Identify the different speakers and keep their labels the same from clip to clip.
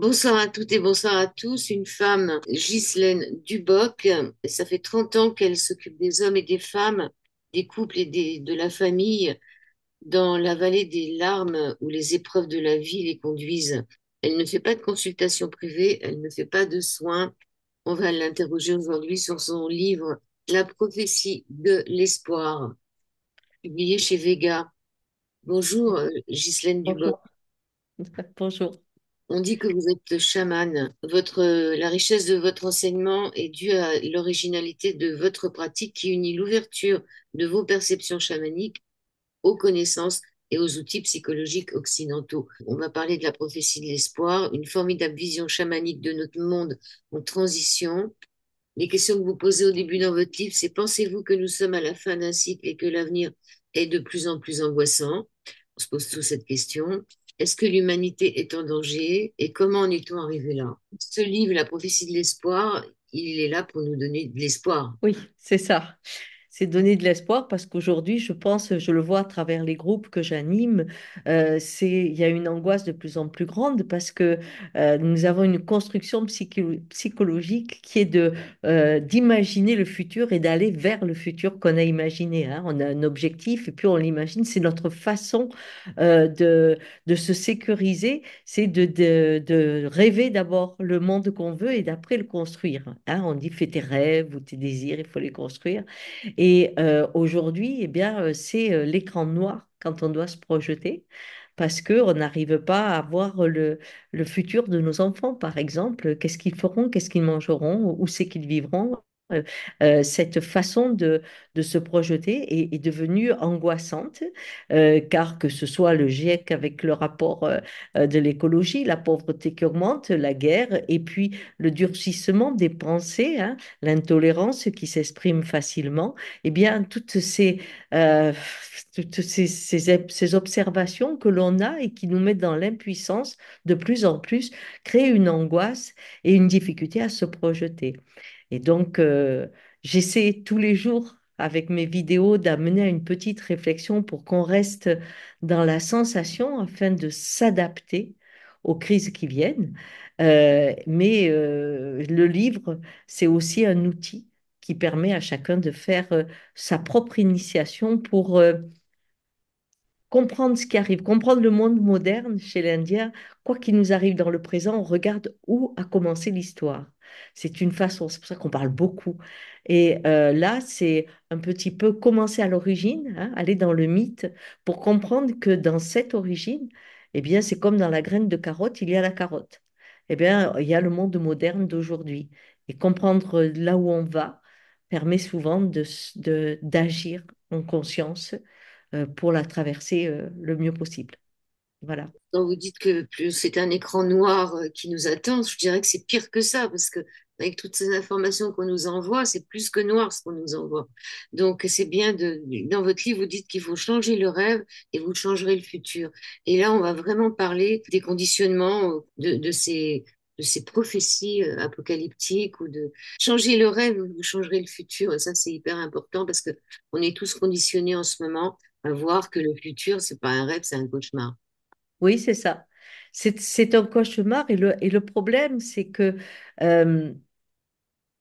Speaker 1: Bonsoir à toutes et bonsoir à tous. Une femme, Ghislaine Duboc. Ça fait 30 ans qu'elle s'occupe des hommes et des femmes, des couples et de la famille dans la vallée des larmes où les épreuves de la vie les conduisent. Elle ne fait pas de consultation privée, elle ne fait pas de soins. On va l'interroger aujourd'hui sur son livre La prophétie de l'espoir, publié chez Vega. Bonjour euh, Ghislaine Duboc. Bonjour. On dit que vous êtes chaman. la richesse de votre enseignement est due à l'originalité de votre pratique qui unit l'ouverture de vos perceptions chamaniques aux connaissances et aux outils psychologiques occidentaux. On va parler de la prophétie de l'espoir, une formidable vision chamanique de notre monde en transition. Les questions que vous posez au début dans votre livre, c'est pensez-vous que nous sommes à la fin d'un cycle et que l'avenir est de plus en plus angoissant On se pose tous cette question. Est-ce que l'humanité est en danger et comment en est-on arrivé là Ce livre, La prophétie de l'espoir, il est là pour nous donner de l'espoir.
Speaker 2: Oui, c'est ça c'est donner de l'espoir parce qu'aujourd'hui, je pense, je le vois à travers les groupes que j'anime, euh, c'est il y a une angoisse de plus en plus grande parce que euh, nous avons une construction psychologique qui est de euh, d'imaginer le futur et d'aller vers le futur qu'on a imaginé. Hein. On a un objectif et puis on l'imagine. C'est notre façon de de se sécuriser, c'est de, de, rêver d'abord le monde qu'on veut et d'après le construire. Hein. On dit fais tes rêves ou tes désirs, il faut les construire. Et et euh, aujourd'hui, eh bien, euh, c'est euh, l'écran noir quand on doit se projeter parce qu'on n'arrive pas à voir le, le, futur de nos enfants, par exemple. Qu'est-ce qu'ils feront, qu'est-ce qu'ils mangeront, où c'est qu'ils vivront, euh, euh, cette façon de, de, se projeter est, devenue angoissante, euh, car que ce soit le GIEC avec le rapport de l'écologie, la pauvreté qui augmente, la guerre, et puis le durcissement des pensées, hein, l'intolérance qui s'exprime facilement, et eh bien, toutes ces, ces, ces observations que l'on a et qui nous mettent dans l'impuissance de plus en plus créent une angoisse et une difficulté à se projeter. Et donc, euh, j'essaie tous les jours avec mes vidéos d'amener à une petite réflexion pour qu'on reste dans la sensation afin de s'adapter aux crises qui viennent. Euh, mais euh, le livre, c'est aussi un outil qui permet à chacun de faire sa propre initiation pour comprendre ce qui arrive, comprendre le monde moderne chez l'Indien. Quoi qu'il nous arrive dans le présent, on regarde où a commencé l'histoire. C'est une façon, c'est pour ça qu'on parle beaucoup. Et euh, là, c'est un petit peu commencer à l'origine, hein, aller dans le mythe, pour comprendre que dans cette origine, eh bien, c'est comme dans la graine de carotte, il y a la carotte. Eh bien, il y a le monde moderne d'aujourd'hui. Et comprendre là où on va permet souvent d'agir de, en conscience euh, pour la traverser euh, le mieux possible. Voilà.
Speaker 1: Quand vous dites que c'est un écran noir euh, qui nous attend, je dirais que c'est pire que ça, parce que avec toutes ces informations qu'on nous envoie, c'est plus que noir ce qu'on nous envoie. Donc c'est bien de, dans votre livre, vous dites qu'il faut changer le rêve et vous changerez le futur. Et là, on va vraiment parler des conditionnements euh, de, de ces de ces prophéties euh, apocalyptiques ou de changer le rêve, vous changerez le futur. ça, c'est hyper important parce que on est tous conditionnés en ce moment à voir que le futur, c'est pas un rêve, c'est un cauchemar.
Speaker 2: Oui, c'est ça. C'est un cauchemar et le, problème, c'est que euh,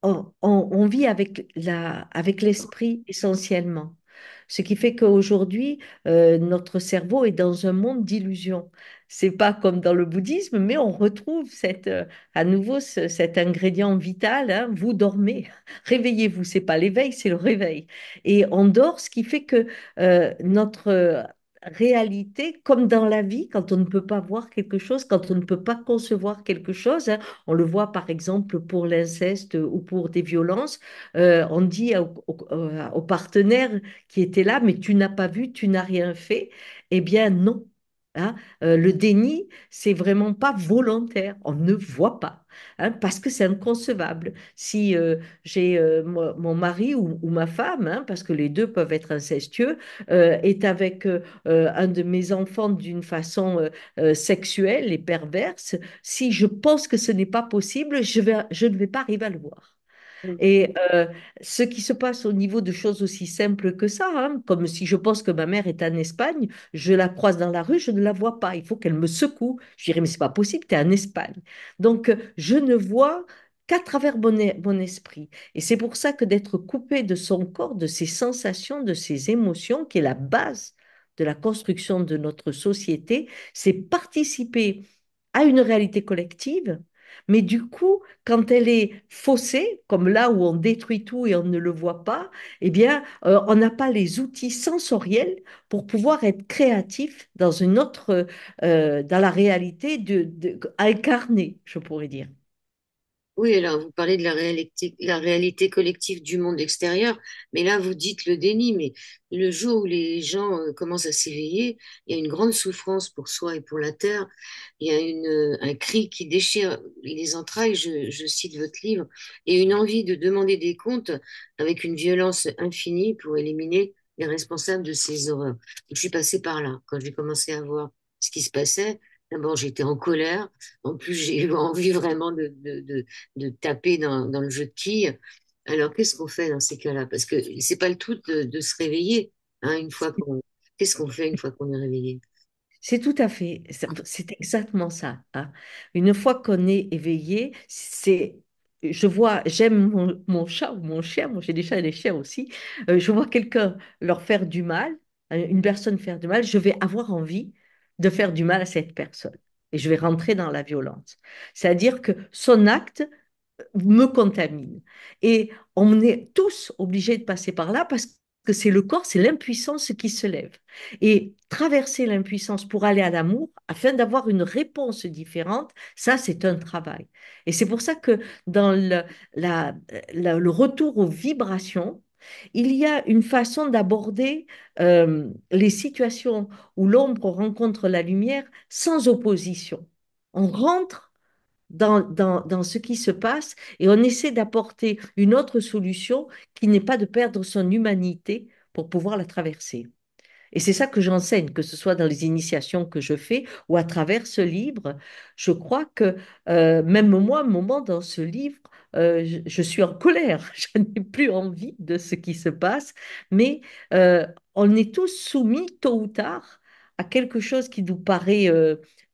Speaker 2: on, vit avec la, avec l'esprit essentiellement. Ce qui fait qu'aujourd'hui, euh, notre cerveau est dans un monde d'illusions. C'est pas comme dans le bouddhisme, mais on retrouve cette, euh, à nouveau cet ingrédient vital. Hein, vous dormez, réveillez-vous. C'est pas l'éveil, c'est le réveil. Et on dort, ce qui fait que notre réalité, comme dans la vie, quand on ne peut pas voir quelque chose, quand on ne peut pas concevoir quelque chose, hein. on le voit par exemple pour l'inceste ou pour des violences, euh, on dit euh, au, partenaire qui était là, mais tu n'as pas vu, tu n'as rien fait, eh bien non. Hein. Euh, le déni, c'est vraiment pas volontaire, on ne voit pas. Hein, parce que c'est inconcevable. Si euh, j'ai euh, mon mari ou, ma femme, hein, parce que les deux peuvent être incestueux, euh, est avec un de mes enfants d'une façon sexuelle et perverse, si je pense que ce n'est pas possible, je, je ne vais pas arriver à le voir. Mmh. Et ce qui se passe au niveau de choses aussi simples que ça, hein, comme si je pense que ma mère est en Espagne, je la croise dans la rue, je ne la vois pas, il faut qu'elle me secoue. Je dirais, mais c'est pas possible, tu es en Espagne. Donc, je ne vois qu'à travers e-, mon, esprit. Et c'est pour ça que d'être coupé de son corps, de ses sensations, de ses émotions, qui est la base de la construction de notre société, c'est participer à une réalité collective mais du coup, quand elle est faussée, comme là où on détruit tout et on ne le voit pas, eh bien, euh, on n'a pas les outils sensoriels pour pouvoir être créatif dans une autre, euh, dans la réalité incarnée, je pourrais dire.
Speaker 1: Oui, alors vous parlez de la réalité, collective du monde extérieur, mais là vous dites le déni, mais le jour où les gens euh, commencent à s'éveiller, il y a une grande souffrance pour soi et pour la Terre, il y a euh, un cri qui déchire les entrailles, je, je, cite votre livre, et une envie de demander des comptes avec une violence infinie pour éliminer les responsables de ces horreurs. Je suis passée par là quand j'ai commencé à voir ce qui se passait. D'abord, j'étais en colère. En plus, j'ai eu envie vraiment de, de, taper dans, le jeu de tir. Alors, qu'est-ce qu'on fait dans ces cas-là Parce que c'est pas le tout de, se réveiller. Hein, une fois qu'on, qu'est-ce qu'on fait une fois qu'on est réveillé
Speaker 2: C'est tout à fait. C'est exactement ça. Hein. Une fois qu'on est éveillé, c'est je vois, j'aime mon, chat ou mon chien, moi j'ai des chats et des chiens aussi, euh, je vois quelqu'un leur faire du mal, euh, une personne faire du mal, je vais avoir envie de faire du mal à cette personne. Et je vais rentrer dans la violence. C'est-à-dire que son acte euh, me contamine. Et on est tous obligés de passer par là parce que c'est le corps, c'est l'impuissance qui se lève. Et traverser l'impuissance pour aller à l'amour, afin d'avoir une réponse différente, ça, c'est un travail. Et c'est pour ça que dans le, euh, le retour aux vibrations, il y a une façon d'aborder euh, les situations où l'ombre rencontre la lumière sans opposition. On rentre dans ce qui se passe et on essaie d'apporter une autre solution qui n'est pas de perdre son humanité pour pouvoir la traverser. Et c'est ça que j'enseigne, que ce soit dans les initiations que je fais ou à travers ce livre. Je crois que euh, même moi, un moment dans ce livre, euh, je, suis en colère, je n'ai plus envie de ce qui se passe, mais euh, on est tous soumis tôt ou tard à quelque chose qui nous paraît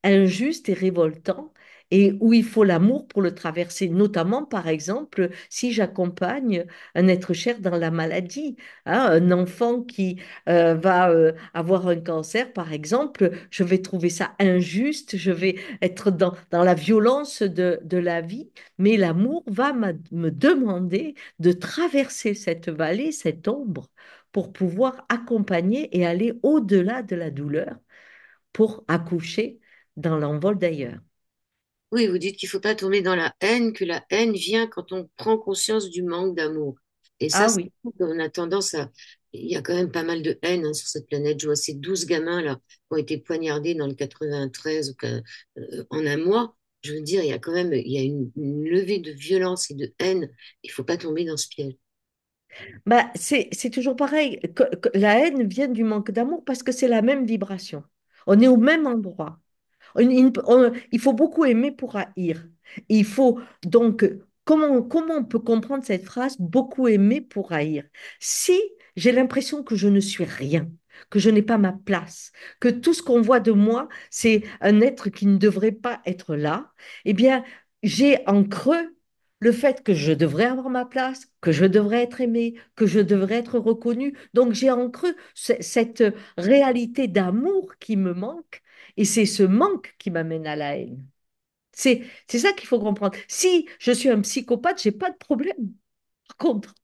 Speaker 2: injuste et révoltant, et où il faut l'amour pour le traverser, notamment par exemple si j'accompagne un être cher dans la maladie, hein, un enfant qui euh, va euh, avoir un cancer par exemple, je vais trouver ça injuste, je vais être dans, la violence de la vie, mais l'amour va me demander de traverser cette vallée, cette ombre, pour pouvoir accompagner et aller au-delà de la douleur pour accoucher dans l'envol d'ailleurs.
Speaker 1: Oui, vous dites qu'il ne faut pas tomber dans la haine, que la haine vient quand on prend conscience du manque d'amour. Et ça, ah c'est oui. on a tendance à... Il y a quand même pas mal de haine hein, sur cette planète. Je vois ces 12 gamins là, qui ont été poignardés dans le 93 euh, en un mois. Je veux dire, il y a quand même il y a une, levée de violence et de haine. Il ne faut pas tomber dans ce piège. Bah, c'est,
Speaker 2: toujours pareil. la haine vient du manque d'amour parce que c'est la même vibration. On est au même endroit il faut beaucoup aimer pour haïr. Il faut donc, comment, comment on peut comprendre cette phrase, beaucoup aimer pour haïr Si j'ai l'impression que je ne suis rien, que je n'ai pas ma place, que tout ce qu'on voit de moi, c'est un être qui ne devrait pas être là, eh bien, j'ai en creux le fait que je devrais avoir ma place, que je devrais être aimé, que je devrais être reconnu. Donc j'ai en creux cette réalité d'amour qui me manque et c'est ce manque qui m'amène à la haine. C'est ça qu'il faut comprendre. Si je suis un psychopathe, j'ai pas de problème. Par contre,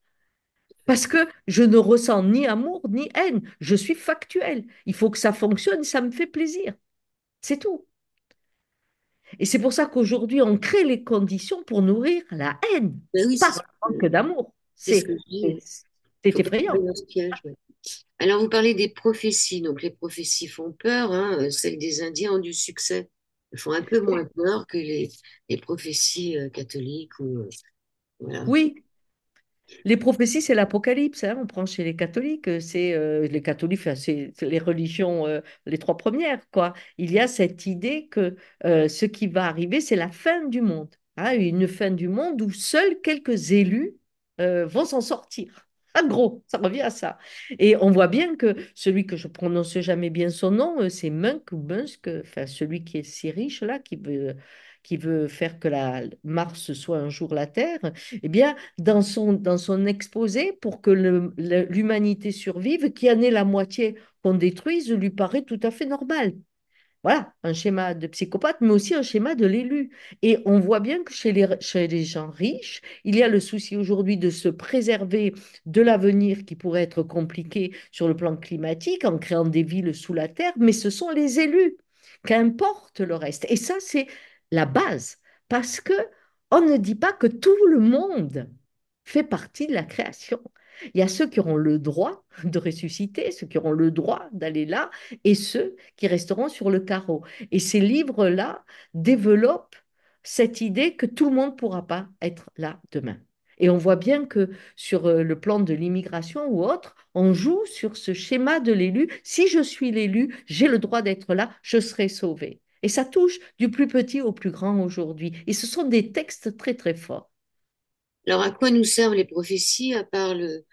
Speaker 2: parce que je ne ressens ni amour ni haine. Je suis factuel. Il faut que ça fonctionne, ça me fait plaisir. C'est tout. Et c'est pour ça qu'aujourd'hui, on crée les conditions pour nourrir la haine, ben pas par manque d'amour. C'est
Speaker 1: effrayant. Alors, vous parlez des prophéties. Donc, les prophéties font peur. Hein, celles des Indiens ont du succès. Elles font un peu moins peur que les, prophéties euh, catholiques. Euh,
Speaker 2: oui. Les prophéties, c'est l'Apocalypse. Hein. On prend chez les catholiques. Euh, c'est les catholiques, c'est les religions, les trois premières. Quoi. Il y a cette idée que ce qui va arriver, c'est la fin du monde. Hein. Une fin du monde où seuls quelques élus vont s'en sortir. En ah, gros, ça revient à ça. Et on voit bien que celui que je prononce jamais bien son nom, euh, c'est Munk ou enfin celui qui est si riche là, qui veut, qui veut faire que la Mars soit un jour la Terre, eh bien, dans son, dans son exposé, pour que l'humanité survive, qui en est la moitié qu'on détruise, lui paraît tout à fait normal. Voilà, un schéma de psychopathe, mais aussi un schéma de l'élu. Et on voit bien que chez les, chez les gens riches, il y a le souci aujourd'hui de se préserver de l'avenir qui pourrait être compliqué sur le plan climatique en créant des villes sous la terre, mais ce sont les élus, qu'importe le reste. Et ça, c'est la base, parce que on ne dit pas que tout le monde fait partie de la création. Il y a ceux qui auront le droit de ressusciter, ceux qui auront le droit d'aller là, et ceux qui resteront sur le carreau. Et ces livres-là développent cette idée que tout le monde ne pourra pas être là demain. Et on voit bien que sur euh, le plan de l'immigration ou autre, on joue sur ce schéma de l'élu. Si je suis l'élu, j'ai le droit d'être là, je serai sauvé. Et ça touche du plus petit au plus grand aujourd'hui. Et ce sont des textes très
Speaker 1: très forts. Alors, à quoi nous servent les prophéties, à part le,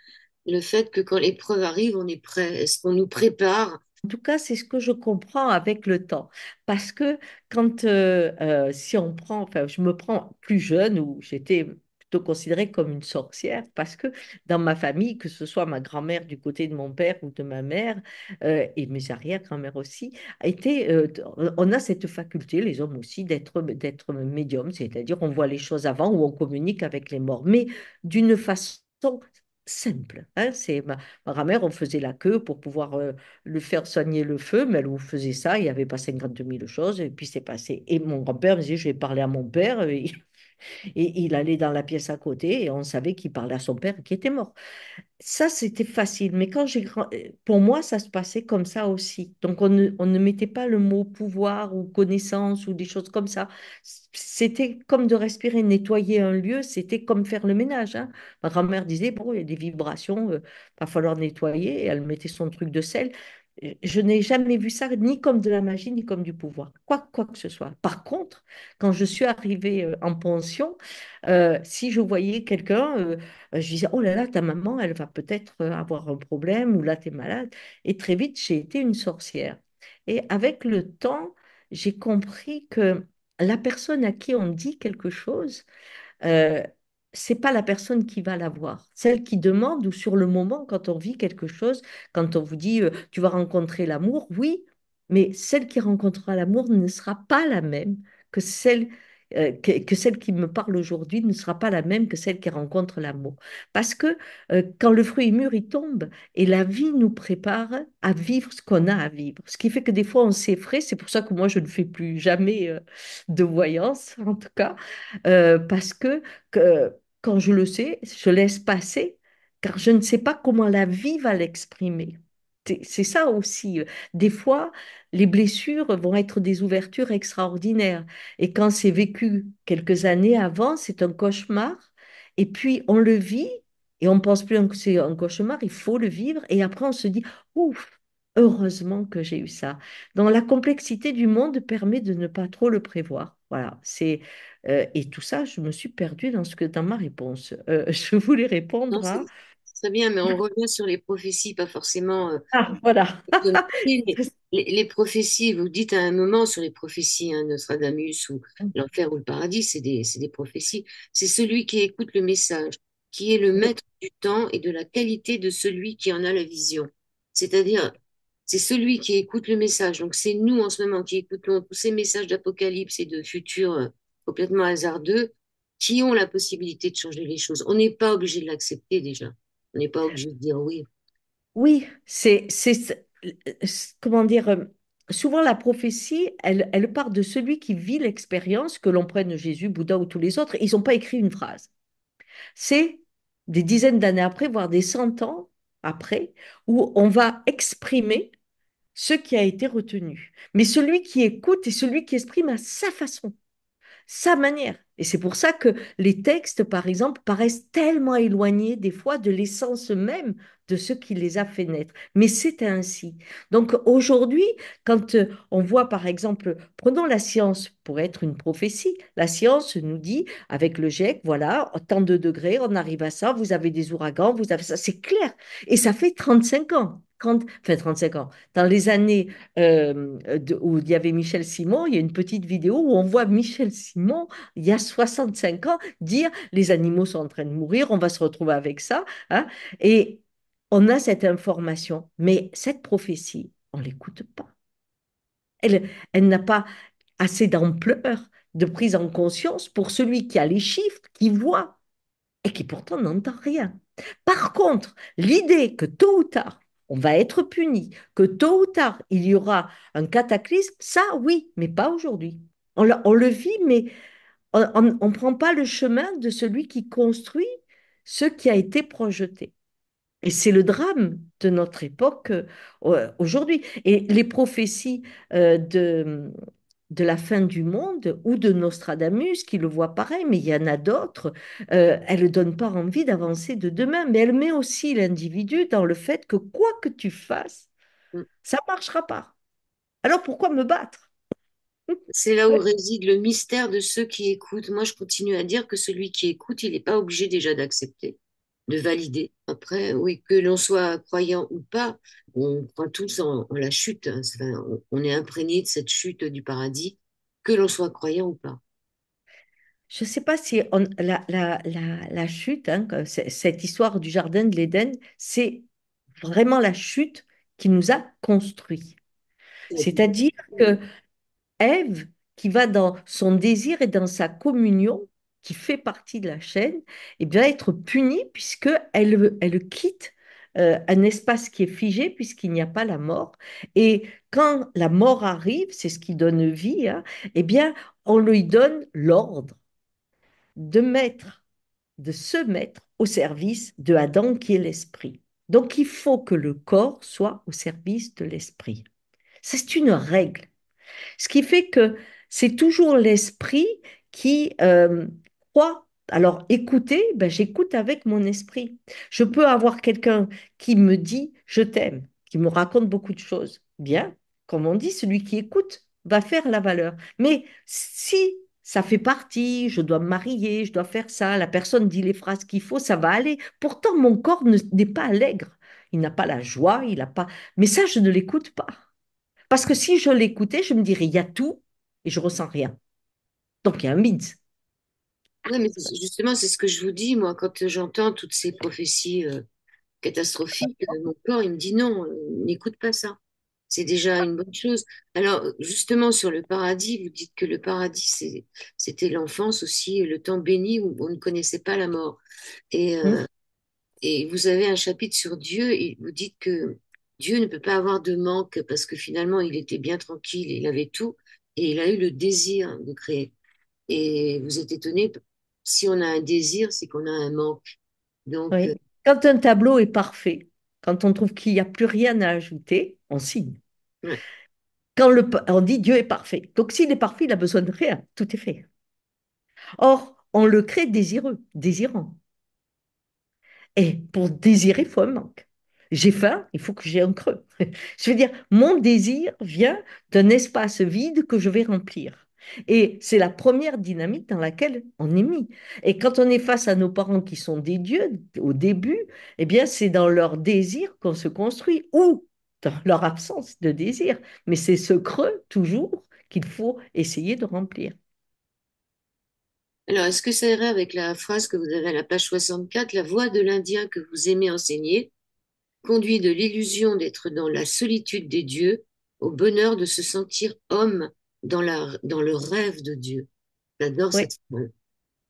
Speaker 1: fait que quand l'épreuve arrive, on est prêt Est-ce qu'on nous prépare en tout cas, c'est ce que je comprends avec le
Speaker 2: temps. Parce que quand, euh, euh, si on prend, enfin, je me prends plus jeune, où j'étais te considérer comme une sorcière parce que dans ma famille, que ce soit ma grand-mère du côté de mon père ou de ma mère euh, et mes arrière-grand-mères aussi, euh, on a cette faculté, les hommes aussi, d'être d'être médium, c'est-à-dire on voit les choses avant ou on communique avec les morts, mais d'une façon simple. Hein. C'est ma, grand-mère, on faisait la queue pour pouvoir euh, lui faire soigner le feu, mais elle vous faisait ça, il n'y avait pas 50 000 choses, et puis c'est passé. Et mon grand-père me disait, je vais parler à mon père, et il allait dans la pièce à côté et on savait qu'il parlait à son père qui était mort. Ça, c'était facile. Mais quand j'ai euh, pour moi, ça se passait comme ça aussi. Donc, on ne, mettait pas le mot pouvoir ou connaissance ou des choses comme ça. C'était comme de respirer, nettoyer un lieu, c'était comme faire le ménage. Hein. Ma grand-mère disait, bon, il y a des vibrations, il euh, va falloir nettoyer. elle mettait son truc de sel je n'ai jamais vu ça ni comme de la magie ni comme du pouvoir, quoi, quoi que ce soit. Par contre, quand je suis arrivée euh, en pension, euh, si je voyais quelqu'un, euh, je disais Oh là là, ta maman, elle va peut-être avoir un problème, ou là, tu es malade. Et très vite, j'ai été une sorcière. Et avec le temps, j'ai compris que la personne à qui on dit quelque chose, c'est pas la personne qui va l'avoir. Celle qui demande ou sur le moment, quand on vit quelque chose, quand on vous dit euh, tu vas rencontrer l'amour, oui, mais celle qui rencontrera l'amour ne sera pas la même que celle euh, que, celle qui me parle aujourd'hui ne sera pas la même que celle qui rencontre l'amour. Parce que euh, quand le fruit est mûr, il tombe et la vie nous prépare à vivre ce qu'on a à vivre. Ce qui fait que des fois, on s'effraie. C'est pour ça que moi, je ne fais plus jamais euh, de voyance, en tout cas, parce que quand je le sais, je laisse passer, car je ne sais pas comment la vie va l'exprimer c'est ça aussi. Euh, des fois, les blessures vont être des ouvertures extraordinaires. Et quand c'est vécu quelques années avant, c'est un cauchemar. Et puis, on le vit et on pense plus que c'est un cauchemar, il faut le vivre. Et après, on se dit, ouf, heureusement que j'ai eu ça. Dans la complexité du monde permet de ne pas trop le prévoir. Voilà, c'est euh, et tout ça, je me suis perdue dans ce que dans ma réponse. Euh, je voulais répondre à
Speaker 1: Très bien, mais on revient sur les prophéties, pas forcément. Euh, ah, voilà. les, prophéties, vous dites à un moment sur les prophéties, hein, Nostradamus ou mm. l'enfer ou le paradis, c'est des, prophéties. C'est celui qui écoute le message, qui est le maître du temps et de la qualité de celui qui en a la vision. C'est-à-dire, c'est celui qui écoute le message. Donc, c'est nous en ce moment qui écoutons tous ces messages d'apocalypse et de futur euh, complètement hasardeux qui ont la possibilité de changer les choses. On n'est pas obligé de l'accepter déjà n'est pas de dire oui. Oui, c'est, comment dire, souvent la prophétie,
Speaker 2: elle, elle, part de celui qui vit l'expérience, que l'on prenne Jésus, Bouddha ou tous les autres, ils n'ont pas écrit une phrase. C'est des dizaines d'années après, voire des cent ans après, où on va exprimer ce qui a été retenu. Mais celui qui écoute et celui qui exprime à sa façon sa manière. Et c'est pour ça que les textes, par exemple, paraissent tellement éloignés des fois de l'essence même de ce qui les a fait naître. Mais c'était ainsi. Donc aujourd'hui, quand euh, on voit, par exemple, prenons la science pour être une prophétie, la science nous dit, avec le GEC, voilà, tant de degrés, on arrive à ça, vous avez des ouragans, vous avez ça, c'est clair. Et ça fait 35 ans quand, enfin 35 ans, dans les années euh, où il y avait Michel Simon, il y a une petite vidéo où on voit Michel Simon, il y a 65 ans, dire les animaux sont en train de mourir, on va se retrouver avec ça. Hein et on a cette information, mais cette prophétie, on ne l'écoute pas. Elle, elle n'a pas assez d'ampleur, de prise en conscience pour celui qui a les chiffres, qui voit et qui pourtant n'entend rien. Par contre, l'idée que tôt ou tard, on va être puni, que tôt ou tard, il y aura un cataclysme, ça oui, mais pas aujourd'hui. On, le vit, mais on ne prend pas le chemin de celui qui construit ce qui a été projeté. Et c'est le drame de notre époque euh, aujourd'hui. Et les prophéties euh, de, de la fin du monde ou de Nostradamus qui le voit pareil, mais il y en a d'autres, euh, elle ne donne pas envie d'avancer de demain, mais elle met aussi l'individu dans le
Speaker 1: fait que quoi que tu fasses, mm. ça ne marchera pas. Alors pourquoi me battre C'est là où réside le mystère de ceux qui écoutent. Moi, je continue à dire que celui qui écoute, il n'est pas obligé déjà d'accepter, de valider. Après, oui, que l'on soit croyant ou pas, on croit tous en, la chute, hein. on est imprégné de cette chute du paradis, que l'on soit croyant ou pas. Je ne sais pas si
Speaker 2: la, chute, hein, cette histoire du jardin de l'Éden, c'est vraiment la chute qui nous a construits. C'est-à-dire que Ève, qui va dans son désir et dans sa communion, qui fait partie de la chaîne, est eh bien, être punie puisque elle, elle quitte euh, un espace qui est figé puisqu'il n'y a pas la mort. Et quand la mort arrive, c'est ce qui donne vie, hein, eh bien, on lui donne l'ordre de mettre, de se mettre au service de Adam qui est l'esprit. Donc il faut que le corps soit au service de l'esprit. C'est une règle. Ce qui fait que c'est toujours l'esprit qui euh, croit alors écouter, ben, j'écoute avec mon esprit. Je peux avoir quelqu'un qui me dit je t'aime, qui me raconte beaucoup de choses. Bien, comme on dit, celui qui écoute va faire la valeur. Mais si ça fait partie, je dois me marier, je dois faire ça, la personne dit les phrases qu'il faut, ça va aller. Pourtant, mon corps n'est pas allègre. Il n'a pas la joie, il n'a pas. Mais ça, je ne l'écoute pas. Parce que si je l'écoutais, je me dirais, il y a tout et je ressens rien. Donc, il y a un mythe.
Speaker 1: Oui, mais justement, c'est ce que je vous dis, moi, quand j'entends toutes ces prophéties euh, catastrophiques, euh, mon corps, il me dit non, euh, n'écoute pas ça. C'est déjà une bonne chose. Alors, justement, sur le paradis, vous dites que le paradis, c'était l'enfance aussi, le temps béni où on ne connaissait pas la mort. Et, mmh. et vous avez un chapitre sur Dieu et vous dites que Dieu ne peut pas avoir de manque parce que finalement, il était bien tranquille, il avait tout et il a eu le désir de créer. Et vous êtes étonné si on a un désir, c'est qu'on a un manque. Donc, euh,
Speaker 2: Quand un tableau est parfait, quand on trouve qu'il n'y a plus rien à ajouter, on signe. Quand le, on dit Dieu est parfait. Donc s'il est parfait, il n'a besoin de rien, tout est fait. Or, on le crée désireux, désirant. Et pour désirer, il faut un manque. J'ai faim, il faut que j'ai un creux. je veux dire, mon désir vient d'un espace vide que je vais remplir. Et c'est la première dynamique dans laquelle on est mis. Et quand on est face à nos parents qui sont des dieux au début, eh bien c'est dans leur désir qu'on se construit ou dans leur absence de désir. Mais c'est ce creux toujours qu'il faut essayer de remplir.
Speaker 1: Alors, est-ce que ça irait avec la phrase que vous avez à la page 64, la voix de l'Indien que vous aimez enseigner conduit de l'illusion d'être dans la solitude des dieux au bonheur de se sentir homme dans, le rêve de Dieu. J'adore oui. cette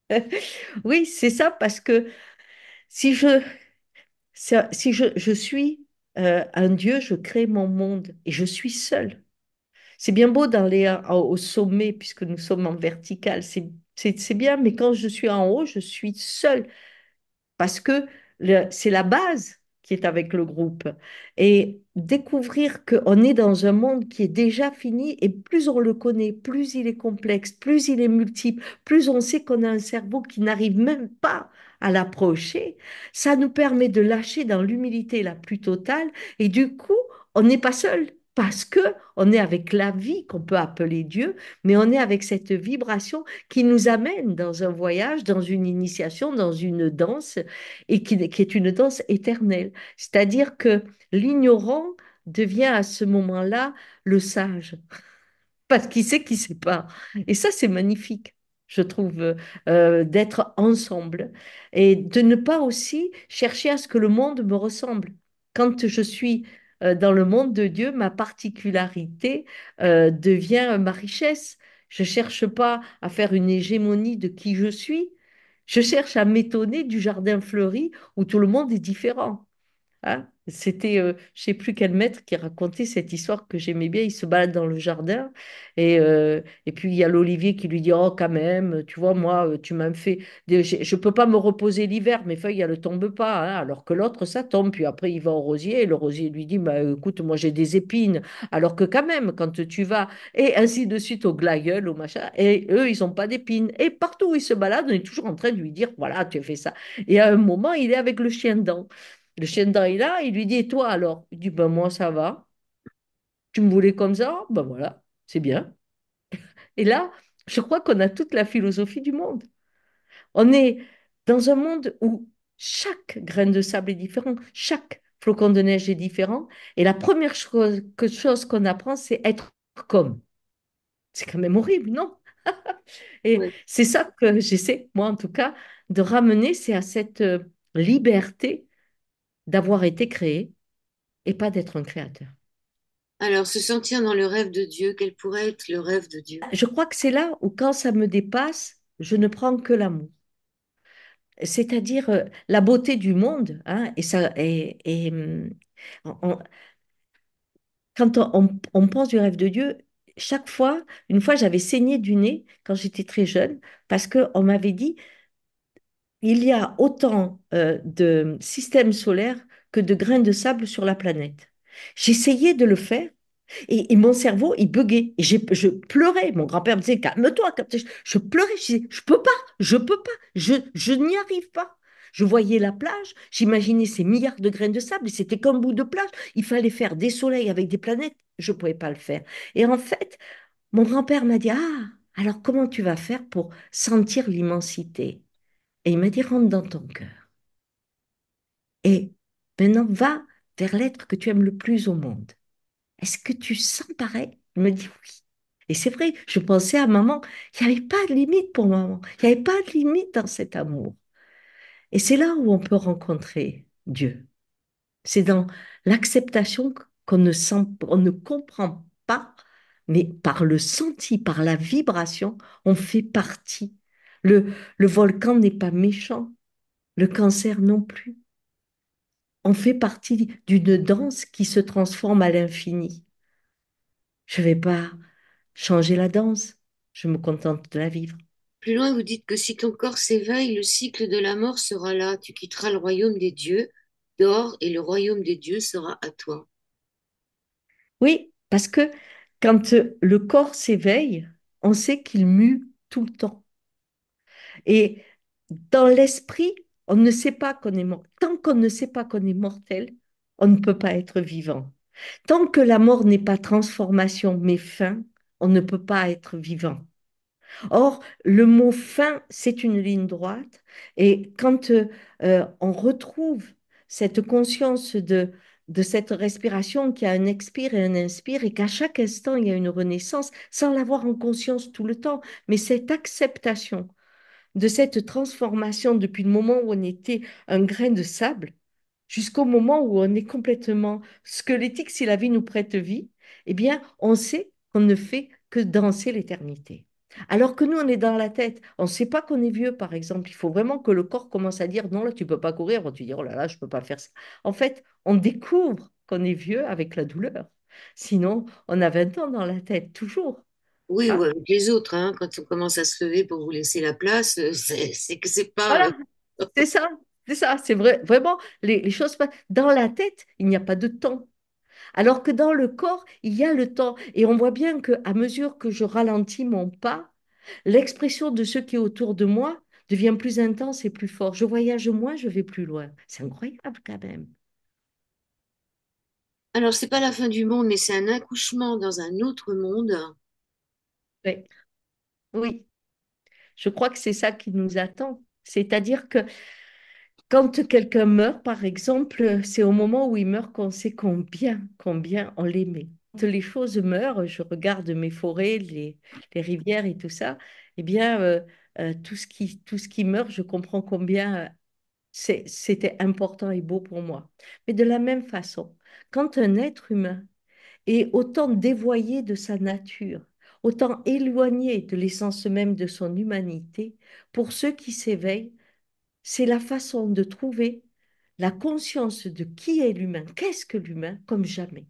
Speaker 2: oui, c'est ça, parce que si je, si je, suis euh, un Dieu, je crée mon monde et je suis seul. C'est bien beau d'aller au sommet puisque nous sommes en vertical, c'est bien, mais quand je suis en haut, je suis seul parce que c'est la base qui est avec le groupe. Et découvrir qu'on est dans un monde qui est déjà fini et plus on le connaît, plus il est complexe, plus il est multiple, plus on sait qu'on a un cerveau qui n'arrive même pas à l'approcher, ça nous permet de lâcher dans l'humilité la plus totale et du coup, on n'est pas seul parce que on est avec la vie qu'on peut appeler Dieu, mais on est avec cette vibration qui nous amène dans un voyage, dans une initiation, dans une danse, et qui, est une danse éternelle. C'est-à-dire que l'ignorant devient à ce moment-là le sage, parce qu'il sait qu'il ne sait pas. Et ça, c'est magnifique je trouve, euh, d'être ensemble et de ne pas aussi chercher à ce que le monde me ressemble. Quand je suis euh, dans le monde de Dieu, ma particularité euh, devient ma richesse. Je ne cherche pas à faire une hégémonie de qui je suis. Je cherche à m'étonner du jardin fleuri où tout le monde est différent. Hein. C'était, euh, je sais plus quel maître qui racontait cette histoire que j'aimais bien. Il se balade dans le jardin et, euh, et puis il y a l'olivier qui lui dit Oh, quand même, tu vois, moi, euh, tu m'as fait. Je ne peux pas me reposer l'hiver, mes feuilles, elles ne tombent pas. Hein, alors que l'autre, ça tombe. Puis après, il va au rosier et le rosier lui dit bah, Écoute, moi, j'ai des épines. Alors que quand même, quand tu vas, et ainsi de suite au glaïeul, au machin, et eux, ils n'ont pas d'épines. Et partout où il se balade, on est toujours en train de lui dire Voilà, tu as fait ça. Et à un moment, il est avec le chien dedans. Le chien est là, il lui dit Et toi alors Il dit Ben moi, ça va. Tu me voulais comme ça Ben voilà, c'est bien. Et là, je crois qu'on a toute la philosophie du monde. On est dans un monde où chaque grain de sable est différent, chaque flocon de neige est différent. Et la première chose, qu'on apprend, c'est être comme. C'est quand même horrible, non Et c'est ça que j'essaie, moi en tout cas, de ramener, c'est à cette euh, liberté d'avoir été créé et pas d'être un créateur.
Speaker 1: Alors, se sentir dans le rêve de Dieu, quel pourrait être le rêve de Dieu
Speaker 2: Je crois que c'est là où, quand ça me dépasse, je ne prends que l'amour. C'est-à-dire euh, la beauté du monde. Hein, et ça, et, hum, quand on, pense du rêve de Dieu, chaque fois, une fois j'avais saigné du nez quand j'étais très jeune, parce qu'on m'avait dit, il y a autant euh, de systèmes solaires que de grains de sable sur la planète. J'essayais de le faire et, mon cerveau, il buguait. Et je pleurais. Mon grand-père me disait calme-toi, Je pleurais. Je disais je peux pas, je peux pas, je, n'y arrive pas. Je voyais la plage, j'imaginais ces milliards de grains de sable, et c'était comme bout de plage. Il fallait faire des soleils avec des planètes, je ne pouvais pas le faire. Et en fait, mon grand-père m'a dit Ah, alors comment tu vas faire pour sentir l'immensité et il m'a dit, rentre dans ton cœur. Et maintenant, va vers l'être que tu aimes le plus au monde. Est-ce que tu sens pareil Il me dit oui. Et c'est vrai, je pensais à maman, il n'y avait pas de limite pour maman, il n'y avait pas de limite dans cet amour. Et c'est là où on peut rencontrer Dieu. C'est dans l'acceptation qu'on ne, ne comprend pas, mais par le senti, par la vibration, on fait partie le, volcan n'est pas méchant, le cancer non plus. On fait partie d'une danse qui se transforme à l'infini. Je ne vais pas changer la danse, je me contente de la vivre.
Speaker 1: Plus loin, vous dites que si ton corps s'éveille, le cycle de la mort sera là. Tu quitteras le royaume des dieux, dors et le royaume des dieux sera à toi.
Speaker 2: Oui, parce que quand le corps s'éveille, on sait qu'il mue tout le temps. Et dans l'esprit, on ne sait pas qu'on est mort. Tant qu'on ne sait pas qu'on est mortel, on ne peut pas être vivant. Tant que la mort n'est pas transformation mais fin, on ne peut pas être vivant. Or, le mot fin, c'est une ligne droite. Et quand euh, euh, on retrouve cette conscience de, de cette respiration qui a un expire et un inspire et qu'à chaque instant, il y a une renaissance, sans l'avoir en conscience tout le temps, mais cette acceptation de cette transformation depuis le moment où on était un grain de sable jusqu'au moment où on est complètement squelettique, si la vie nous prête vie, eh bien, on sait qu'on ne fait que danser l'éternité. Alors que nous, on est dans la tête. On ne sait pas qu'on est vieux, par exemple. Il faut vraiment que le corps commence à dire non, là, tu ne peux pas courir. Tu dis, oh là là, je ne peux pas faire ça. En fait, on découvre qu'on est vieux avec la douleur. Sinon, on a 20 ans dans la tête, toujours.
Speaker 1: Oui, ah. ou avec les autres, hein, quand on commence à se lever pour vous laisser la place, euh, c'est que c'est pas. Euh, c'est ça, c'est ça, c'est vrai, vraiment les, choses. Dans la tête,
Speaker 2: il n'y a pas de temps. Alors que dans le corps, il y a le temps. Et on voit bien que à mesure que je ralentis mon pas, l'expression de ce qui est autour de moi devient plus intense et plus fort. Je voyage moins, je vais plus loin. C'est incroyable quand même.
Speaker 1: Alors, c'est pas la fin du monde, mais c'est un accouchement dans un autre monde
Speaker 2: oui. Je crois que c'est ça qui nous attend. C'est-à-dire que quand quelqu'un meurt, par exemple, c'est au moment où il meurt qu'on sait combien, combien on l'aimait. Quand les choses meurent, je regarde mes forêts, les, rivières et tout ça, eh bien, euh, euh, tout ce qui meurt, je comprends combien euh, c'était important et beau pour moi. Mais de la même façon, quand un être humain est autant dévoyé de sa nature, autant éloigné de l'essence même de son humanité, pour ceux qui s'éveillent, c'est la façon de trouver la conscience de qui est l'humain, qu'est-ce que l'humain, comme jamais.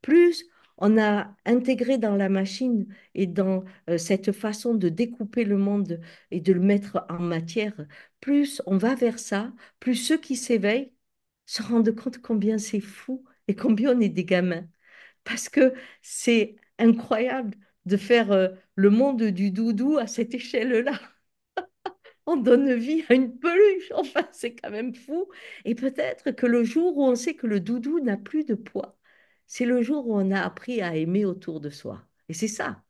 Speaker 2: Plus on a intégré dans la machine et dans euh, cette façon de découper le monde et de le mettre en matière, plus on va vers ça, plus ceux qui s'éveillent se rendent compte combien c'est fou et combien on est des gamins. Parce que c'est incroyable de faire euh, le monde du doudou à cette échelle-là. on donne vie à une peluche, enfin c'est quand même fou. Et peut-être que le jour où on sait que le doudou n'a plus de poids, c'est le jour où on a appris à aimer autour de soi. Et c'est ça,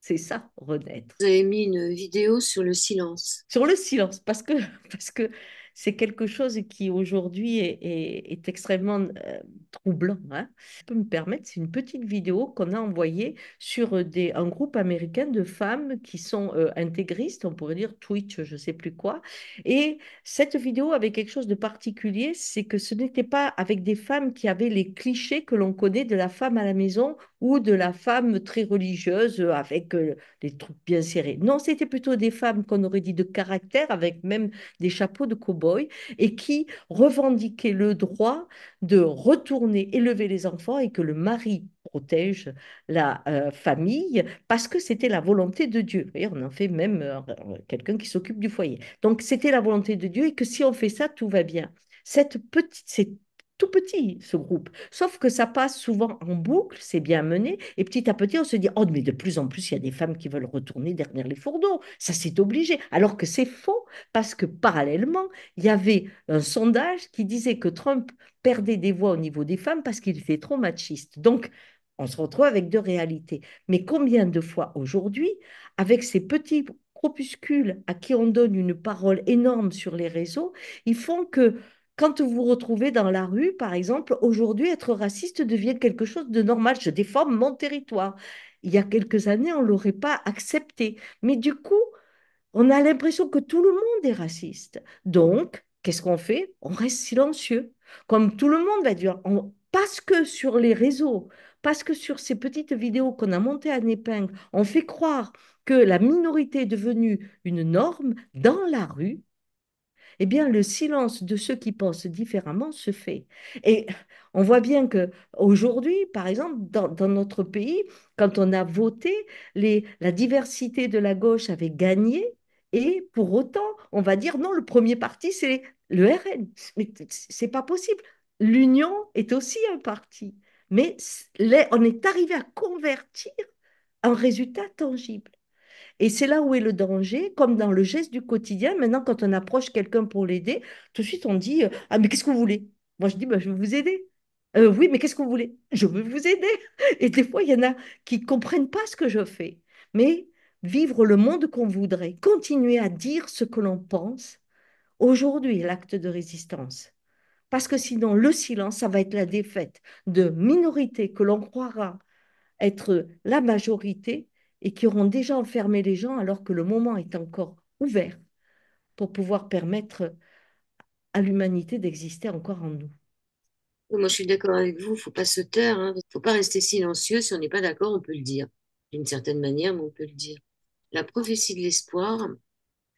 Speaker 2: c'est ça, renaître. Vous avez mis
Speaker 1: une vidéo sur le silence. Sur le silence,
Speaker 2: parce que, parce que c'est quelque chose qui aujourd'hui est, extrêmement euh, troublant. Hein. Je peux me permettre, c'est une petite vidéo qu'on a envoyée sur euh, un groupe américain de femmes qui sont euh, intégristes, on pourrait dire Twitch, je ne sais plus quoi. Et cette vidéo avait quelque chose de particulier, c'est que ce n'était pas avec des femmes qui avaient les clichés que l'on connaît de la femme à la maison ou de la femme très religieuse avec les trucs bien serrés. Non, c'était plutôt des femmes qu'on aurait dit de caractère avec même des chapeaux de cow et qui revendiquait le droit de retourner élever les enfants et que le mari protège la euh, famille parce que c'était la volonté de Dieu. Et on en fait même euh, quelqu'un qui s'occupe du foyer. Donc c'était la volonté de Dieu et que si on fait ça, tout va bien. Cette petite, tout petit, ce groupe. Sauf que ça passe souvent en boucle, c'est bien mené, et petit à petit, on se dit, oh, mais de plus en plus, il y a des femmes qui veulent retourner derrière les fourneaux, ça c'est obligé. Alors que c'est faux, parce que parallèlement, il y avait un sondage qui disait que Trump perdait des voix au niveau des femmes parce qu'il était trop machiste. Donc, on se retrouve avec deux réalités. Mais combien de fois aujourd'hui, avec ces petits corpuscules à qui on donne une parole énorme sur les réseaux, ils font que quand vous vous retrouvez dans la rue, par exemple, aujourd'hui, être raciste devient quelque chose de normal. Je déforme mon territoire. Il y a quelques années, on ne l'aurait pas accepté. Mais du coup, on a l'impression que tout le monde est raciste. Donc, qu'est-ce qu'on fait On reste silencieux. Comme tout le monde va dire, parce que sur les réseaux, parce que sur ces petites vidéos qu'on a montées à épingle, on fait croire que la minorité est devenue une norme dans la rue, eh bien, le silence de ceux qui pensent différemment se fait. Et on voit bien que aujourd'hui, par exemple, dans, notre pays, quand on a voté, la diversité de la gauche avait gagné. Et pour autant, on va dire non, le premier parti, c'est le RN. Mais c'est pas possible. L'Union est aussi un parti. Mais on est arrivé à convertir un résultat tangible. Et c'est là où est le danger, comme dans le geste du quotidien. Maintenant, quand on approche quelqu'un pour l'aider, tout de suite on dit euh, Ah, mais qu'est-ce que vous voulez Moi, je dis bah, Je vais vous aider. Euh, oui, mais qu'est-ce que vous voulez Je veux vous aider. Et des fois, il y en a qui ne comprennent pas ce que je fais. Mais vivre le monde qu'on voudrait, continuer à dire ce que l'on pense, aujourd'hui, l'acte de résistance. Parce que sinon, le silence, ça va être la défaite de minorités que l'on croira être la majorité et qui auront déjà enfermé les gens alors que le moment est encore ouvert pour pouvoir permettre à l'humanité d'exister encore en nous.
Speaker 1: Moi, je suis d'accord avec vous, il ne faut pas se taire, il hein. ne faut pas rester silencieux. Si on n'est pas d'accord, on peut le dire. D'une certaine manière, mais on peut le dire. La prophétie de l'espoir,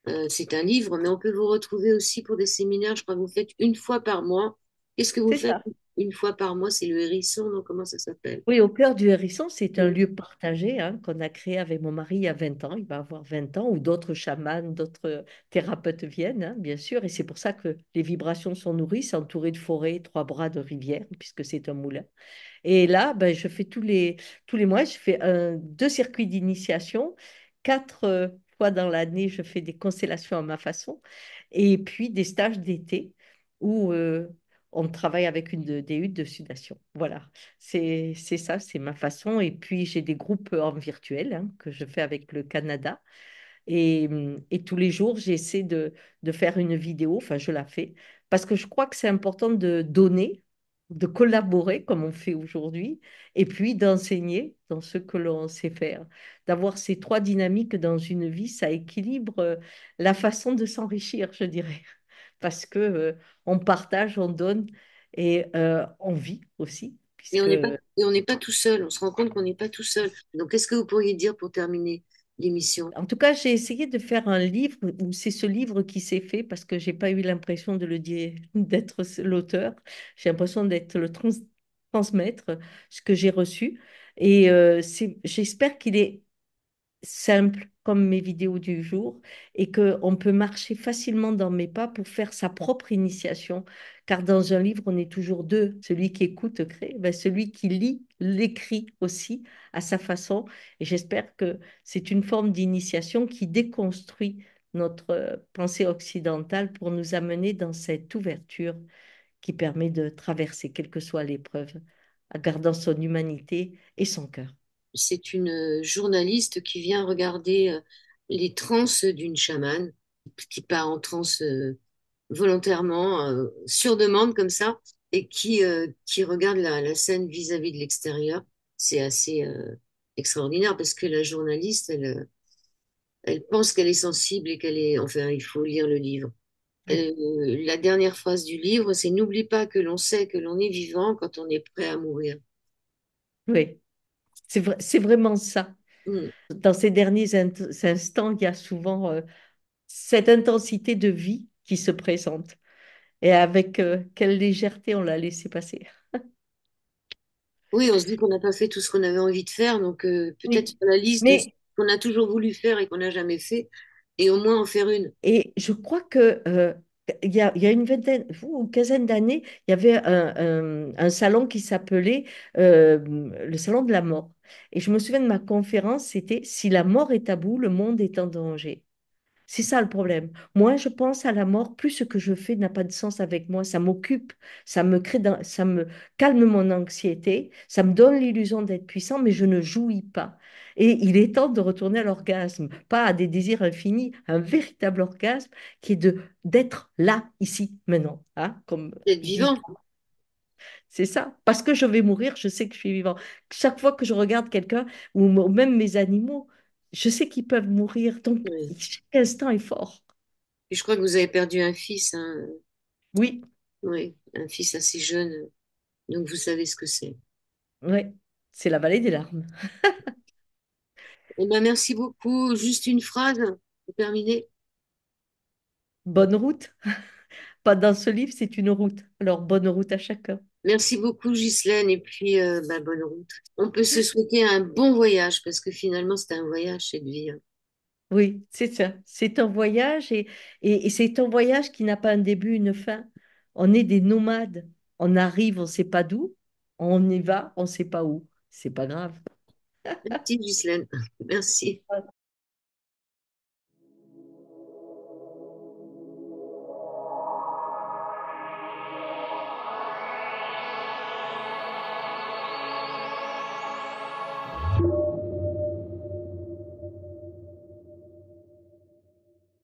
Speaker 1: euh, c'est un livre, mais on peut vous retrouver aussi pour des séminaires. Je crois que vous faites une fois par mois. Qu'est-ce que vous faites une fois par mois, c'est le hérisson, donc comment ça s'appelle
Speaker 2: Oui, au cœur du hérisson, c'est un lieu partagé hein, qu'on a créé avec mon mari il y a 20 ans, il va avoir 20 ans, où d'autres chamans, d'autres thérapeutes viennent, hein, bien sûr, et c'est pour ça que les vibrations sont nourries, c'est entouré de forêts, trois bras de rivière, puisque c'est un moulin. Et là, ben, je fais tous les, tous les mois, je fais deux circuits d'initiation, quatre euh, fois dans l'année, je fais des constellations à ma façon, et puis des stages d'été où euh, on travaille avec une de, des huttes de sudation. Voilà, c'est ça, c'est ma façon. Et puis, j'ai des groupes en virtuel hein, que je fais avec le Canada. Et, tous les jours, j'essaie de faire une vidéo, enfin, je la fais, parce que je crois que c'est important de donner, de collaborer comme on fait aujourd'hui, et puis d'enseigner dans ce que l'on sait faire. D'avoir ces trois dynamiques dans une vie, ça équilibre euh, la façon de s'enrichir, je dirais parce que euh, on partage, on donne et euh, on vit aussi. Et on
Speaker 1: n'est pas, tout seul, on se rend compte qu'on n'est pas tout seul. Donc, qu'est-ce que vous pourriez dire pour terminer l'émission
Speaker 2: En tout cas, j'ai essayé de faire un livre c'est ce livre qui s'est fait parce que j'ai pas eu l'impression de le dire, d'être l'auteur. J'ai l'impression d'être le transmettre ce que j'ai reçu. Et euh, j'espère qu'il est simple comme mes vidéos du jour et qu'on peut marcher facilement dans mes pas pour faire sa propre initiation. Car dans un livre, on est toujours deux. Celui qui écoute crée, ben, celui qui lit l'écrit aussi à sa façon. Et j'espère que c'est une forme d'initiation qui déconstruit notre euh, pensée occidentale pour nous amener dans cette ouverture qui permet de traverser, quelle que soit l'épreuve, en gardant son humanité et son cœur.
Speaker 1: C'est une euh, journaliste qui vient regarder euh, les transes d'une chamane qui part en transe euh, volontairement, sur demande comme ça, et qui, qui regarde la, scène vis-à-vis de l'extérieur. C'est assez extraordinaire parce que la journaliste, elle, elle pense qu'elle est sensible et qu'elle est... Enfin, il faut lire le livre. la dernière phrase du livre, c'est N'oublie pas que l'on sait que l'on est vivant quand on est prêt à mourir.
Speaker 2: Oui. C'est vraiment ça. Mm. Dans ces derniers instants, il y a souvent euh, cette intensité de vie qui se présente. Et avec euh, quelle légèreté on l'a laissé passer.
Speaker 1: oui, on se dit qu'on n'a pas fait tout ce qu'on avait envie de faire, donc euh, peut-être la liste qu'on a toujours voulu faire et qu'on n'a jamais fait, et au moins en faire une. Et je crois
Speaker 2: que il y a, une vingtaine ou quinzaine d'années, il y avait un, salon qui s'appelait euh, le salon de la mort. Et je me souviens de ma conférence, c'était Si la mort est tabou, le monde est en danger. C'est ça le problème. Moi, je pense à la mort, plus ce que je fais n'a pas de sens avec moi. Ça m'occupe, ça me crée, ça me calme mon anxiété, ça me donne l'illusion d'être puissant, mais je ne jouis pas. Et il est temps de retourner à l'orgasme, pas à des désirs infinis, un véritable orgasme qui est de d'être là, ici, maintenant, hein, comme vivant. C'est ça. Parce que je vais mourir, je sais que je suis vivant. Chaque fois que je regarde quelqu'un ou même mes animaux, je sais qu'ils peuvent mourir, donc chaque instant est fort.
Speaker 1: je crois que vous avez perdu un fils. Hein. Oui. Oui, un fils assez jeune. Donc vous savez ce que c'est. Oui,
Speaker 2: c'est la vallée des larmes.
Speaker 1: Eh ben, merci beaucoup. Juste une phrase pour terminer.
Speaker 2: Bonne route. Pas dans ce livre, c'est une route. Alors bonne route à chacun.
Speaker 1: Merci beaucoup Ghislaine et puis euh, bah, bonne route. On peut se souhaiter un bon voyage parce que finalement c'est un voyage cette vie. Hein.
Speaker 2: Oui, c'est ça. C'est un voyage et, c'est un voyage qui n'a pas un début, une fin. On est des nomades. On arrive, on ne sait pas d'où. On y va, on ne sait pas où. C'est pas grave.
Speaker 1: Merci Ghislaine. Merci.